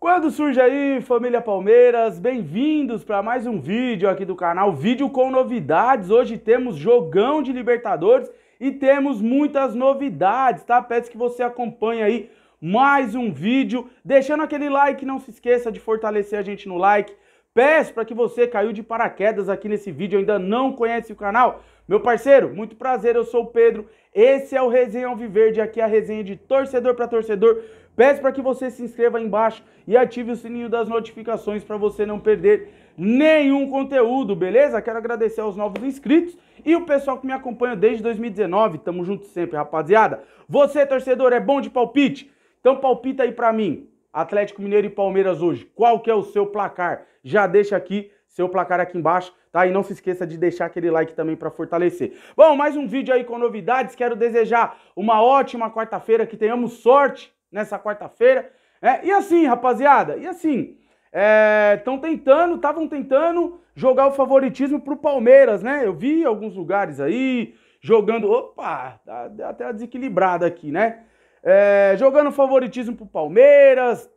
Quando surge aí, família Palmeiras, bem-vindos para mais um vídeo aqui do canal, vídeo com novidades. Hoje temos jogão de Libertadores e temos muitas novidades, tá? Peço que você acompanhe aí mais um vídeo, deixando aquele like, não se esqueça de fortalecer a gente no like. Peço para que você caiu de paraquedas aqui nesse vídeo, ainda não conhece o canal, meu parceiro, muito prazer, eu sou o Pedro. Esse é o Resenha Alviverde, aqui é a resenha de torcedor para torcedor, Peço para que você se inscreva aí embaixo e ative o sininho das notificações para você não perder nenhum conteúdo, beleza? Quero agradecer aos novos inscritos e o pessoal que me acompanha desde 2019. Tamo junto sempre, rapaziada. Você, torcedor, é bom de palpite? Então palpita aí para mim. Atlético Mineiro e Palmeiras hoje. Qual que é o seu placar? Já deixa aqui seu placar aqui embaixo, tá? E não se esqueça de deixar aquele like também para fortalecer. Bom, mais um vídeo aí com novidades. Quero desejar uma ótima quarta-feira, que tenhamos sorte nessa quarta-feira. É, e assim, rapaziada, e assim, estão é, tentando, estavam tentando jogar o favoritismo pro Palmeiras, né? Eu vi alguns lugares aí jogando, opa, tá, até desequilibrada aqui, né? É, jogando favoritismo pro Palmeiras,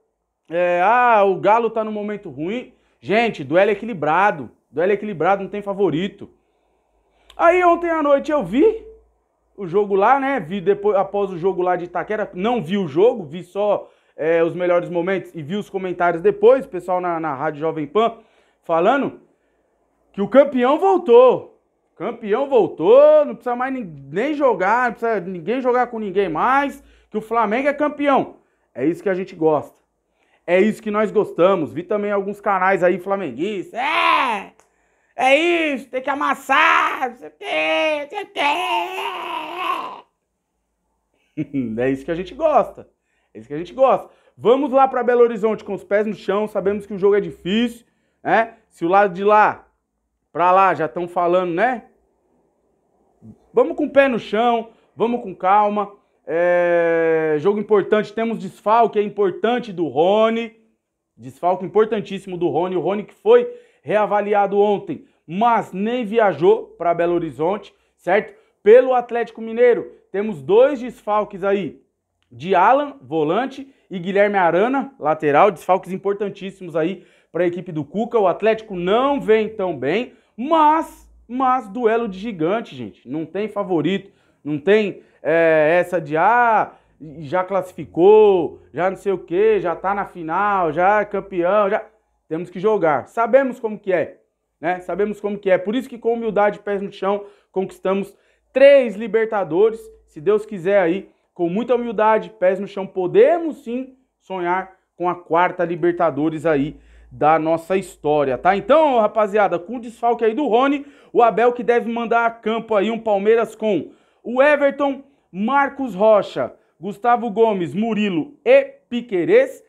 é, ah, o Galo tá num momento ruim. Gente, duelo equilibrado, duelo equilibrado, não tem favorito. Aí ontem à noite eu vi o jogo lá, né? Vi depois, após o jogo lá de Itaquera, não vi o jogo, vi só é, os melhores momentos e vi os comentários depois, o pessoal na, na Rádio Jovem Pan falando que o campeão voltou. Campeão voltou, não precisa mais nem jogar, não precisa ninguém jogar com ninguém mais, que o Flamengo é campeão. É isso que a gente gosta. É isso que nós gostamos. Vi também alguns canais aí flamenguistas. É! é isso, tem que amassar, não sei o quê, não sei o quê. É isso que a gente gosta. É isso que a gente gosta. Vamos lá para Belo Horizonte com os pés no chão, sabemos que o jogo é difícil, né? Se o lado de lá para lá já estão falando, né? Vamos com o pé no chão, vamos com calma. É... Jogo importante, temos desfalque, é importante do Rony. Desfalque importantíssimo do Rony. O Rony que foi reavaliado ontem mas nem viajou para Belo Horizonte, certo? Pelo Atlético Mineiro, temos dois desfalques aí: de Alan, volante, e Guilherme Arana, lateral, desfalques importantíssimos aí para a equipe do Cuca. O Atlético não vem tão bem, mas, mas duelo de gigante, gente. Não tem favorito, não tem é, essa de ah, já classificou, já não sei o que, já tá na final, já é campeão, já temos que jogar. Sabemos como que é né? Sabemos como que é. Por isso que com humildade, pés no chão, conquistamos três Libertadores. Se Deus quiser aí, com muita humildade, pés no chão, podemos sim sonhar com a quarta Libertadores aí da nossa história, tá? Então, rapaziada, com o desfalque aí do Rony, o Abel que deve mandar a campo aí um Palmeiras com o Everton, Marcos Rocha, Gustavo Gomes, Murilo e Piquerez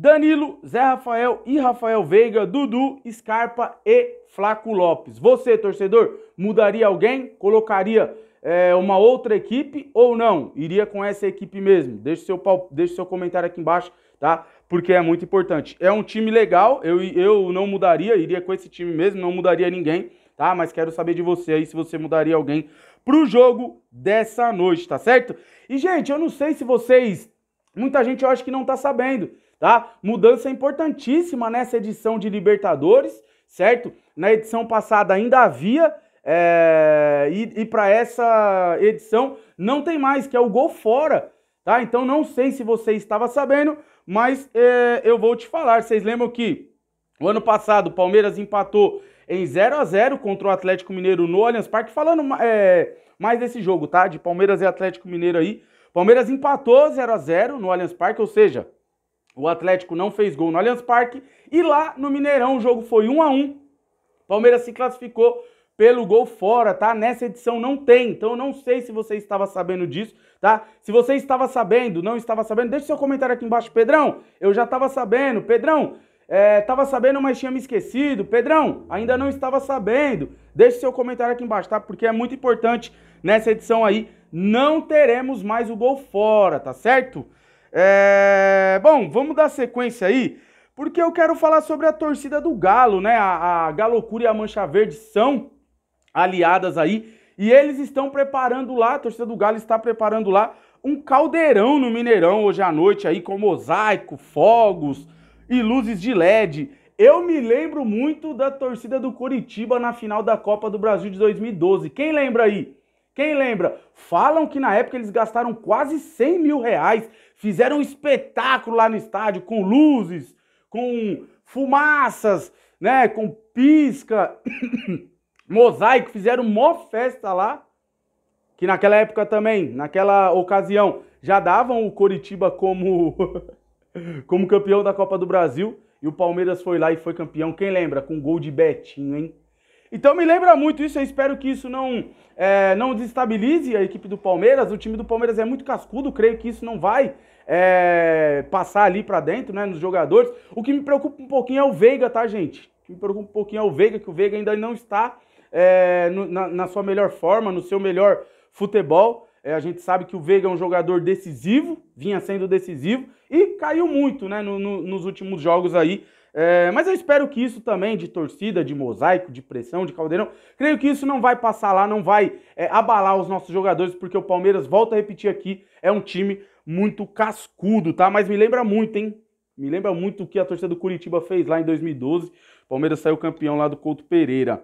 Danilo, Zé Rafael e Rafael Veiga, Dudu, Scarpa e Flaco Lopes. Você, torcedor, mudaria alguém? Colocaria é, uma outra equipe ou não? Iria com essa equipe mesmo? Deixe seu, deixe seu comentário aqui embaixo, tá? Porque é muito importante. É um time legal, eu, eu não mudaria, iria com esse time mesmo, não mudaria ninguém, tá? Mas quero saber de você aí se você mudaria alguém pro jogo dessa noite, tá certo? E, gente, eu não sei se vocês. Muita gente eu acho que não tá sabendo tá? Mudança é importantíssima nessa edição de Libertadores, certo? Na edição passada ainda havia, é... e, e para essa edição não tem mais, que é o gol fora, tá? Então não sei se você estava sabendo, mas é, eu vou te falar. Vocês lembram que o ano passado o Palmeiras empatou em 0 a 0 contra o Atlético Mineiro no Allianz Parque, falando é, mais desse jogo, tá? De Palmeiras e Atlético Mineiro aí. Palmeiras empatou 0 a 0 no Allianz Parque, ou seja, o Atlético não fez gol no Allianz Parque e lá no Mineirão o jogo foi 1 a 1. Palmeiras se classificou pelo gol fora, tá? Nessa edição não tem, então eu não sei se você estava sabendo disso, tá? Se você estava sabendo, não estava sabendo, deixa seu comentário aqui embaixo, Pedrão. Eu já estava sabendo, Pedrão. É, tava sabendo, mas tinha me esquecido. Pedrão, ainda não estava sabendo. Deixe seu comentário aqui embaixo, tá? Porque é muito importante nessa edição aí. Não teremos mais o gol fora, tá certo? É... Bom, vamos dar sequência aí, porque eu quero falar sobre a torcida do Galo, né? A, a Galocura e a Mancha Verde são aliadas aí e eles estão preparando lá, a torcida do Galo está preparando lá um caldeirão no Mineirão hoje à noite aí com mosaico, fogos e luzes de LED. Eu me lembro muito da torcida do Coritiba na final da Copa do Brasil de 2012. Quem lembra aí? Quem lembra? Falam que na época eles gastaram quase 100 mil reais, fizeram um espetáculo lá no estádio com luzes, com fumaças, né, com pisca, mosaico, fizeram mó festa lá. Que naquela época também, naquela ocasião, já davam o Coritiba como como campeão da Copa do Brasil e o Palmeiras foi lá e foi campeão. Quem lembra? Com gol de Betinho, hein? Então me lembra muito isso, eu espero que isso não, é, não desestabilize a equipe do Palmeiras. O time do Palmeiras é muito cascudo, creio que isso não vai é, passar ali para dentro, né, nos jogadores. O que me preocupa um pouquinho é o Veiga, tá, gente? O que me preocupa um pouquinho é o Veiga, que o Veiga ainda não está é, no, na, na, sua melhor forma, no seu melhor futebol. É, a gente sabe que o Veiga é um jogador decisivo, vinha sendo decisivo, e caiu muito né, no, no, nos últimos jogos aí é, mas eu espero que isso também, de torcida, de mosaico, de pressão, de caldeirão, creio que isso não vai passar lá, não vai é, abalar os nossos jogadores, porque o Palmeiras, volta a repetir aqui, é um time muito cascudo, tá? Mas me lembra muito, hein? Me lembra muito o que a torcida do Curitiba fez lá em 2012. O Palmeiras saiu campeão lá do Couto Pereira.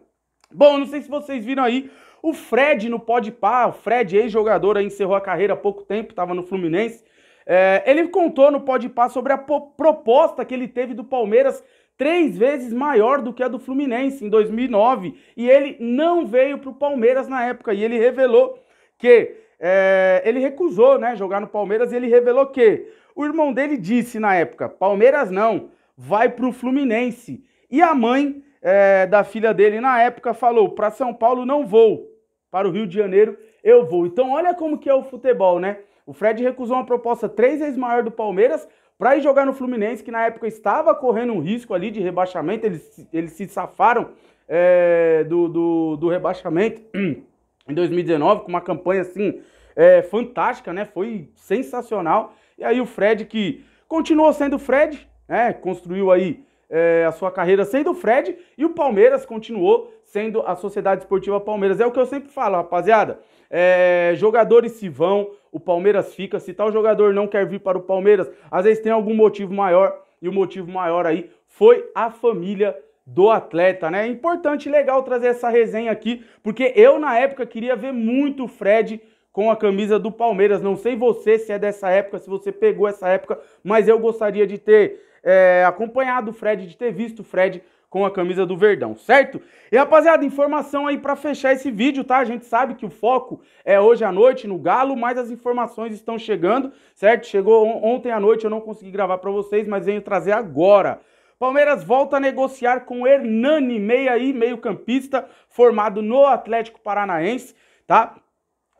Bom, não sei se vocês viram aí, o Fred no Pode Par, o Fred, ex-jogador, encerrou a carreira há pouco tempo, estava no Fluminense é, ele contou no Pode sobre a proposta que ele teve do Palmeiras três vezes maior do que a do Fluminense em 2009 e ele não veio para o Palmeiras na época e ele revelou que é, ele recusou né, jogar no Palmeiras e ele revelou que o irmão dele disse na época Palmeiras não vai para o Fluminense e a mãe é, da filha dele na época falou para São Paulo não vou para o Rio de Janeiro eu vou então olha como que é o futebol né o Fred recusou uma proposta três vezes maior do Palmeiras para ir jogar no Fluminense, que na época estava correndo um risco ali de rebaixamento, eles, eles se safaram é, do, do, do, rebaixamento em 2019, com uma campanha assim é, fantástica, né? Foi sensacional. E aí o Fred, que continuou sendo Fred, né? Construiu aí é, a sua carreira sendo o Fred e o Palmeiras continuou sendo a Sociedade Esportiva Palmeiras. É o que eu sempre falo, rapaziada. É, jogadores se vão, o Palmeiras fica. Se tal jogador não quer vir para o Palmeiras, às vezes tem algum motivo maior e o motivo maior aí foi a família do atleta, né? É importante e legal trazer essa resenha aqui, porque eu na época queria ver muito o Fred com a camisa do Palmeiras. Não sei você se é dessa época, se você pegou essa época, mas eu gostaria de ter é, acompanhar do Fred, de ter visto o Fred com a camisa do Verdão, certo? E rapaziada, informação aí para fechar esse vídeo, tá? A gente sabe que o foco é hoje à noite no Galo, mas as informações estão chegando, certo? Chegou ontem à noite, eu não consegui gravar para vocês, mas venho trazer agora. Palmeiras volta a negociar com Hernani, meia e meio-campista, formado no Atlético Paranaense, tá?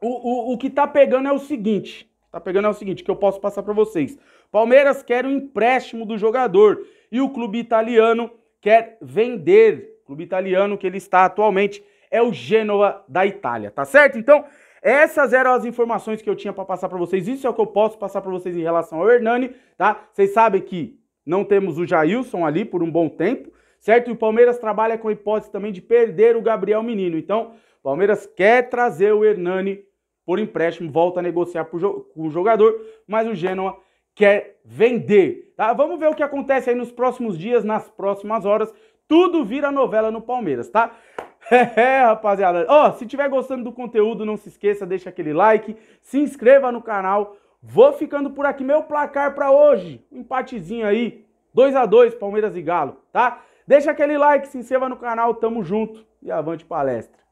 O, o, o que tá pegando é o seguinte, tá pegando é o seguinte, que eu posso passar para vocês. Palmeiras quer o um empréstimo do jogador e o clube italiano quer vender. O clube italiano que ele está atualmente é o Gênova da Itália, tá certo? Então, essas eram as informações que eu tinha para passar para vocês. Isso é o que eu posso passar para vocês em relação ao Hernani, tá? Vocês sabem que não temos o Jailson ali por um bom tempo, certo? E o Palmeiras trabalha com a hipótese também de perder o Gabriel Menino. Então, o Palmeiras quer trazer o Hernani por empréstimo, volta a negociar com o jogador, mas o Genoa quer vender. Tá? Vamos ver o que acontece aí nos próximos dias, nas próximas horas. Tudo vira novela no Palmeiras, tá? É, é, rapaziada. Ó, oh, se tiver gostando do conteúdo, não se esqueça, deixa aquele like, se inscreva no canal. Vou ficando por aqui. Meu placar para hoje, um empatezinho aí, 2 a 2 Palmeiras e Galo, tá? Deixa aquele like, se inscreva no canal, tamo junto e avante palestra.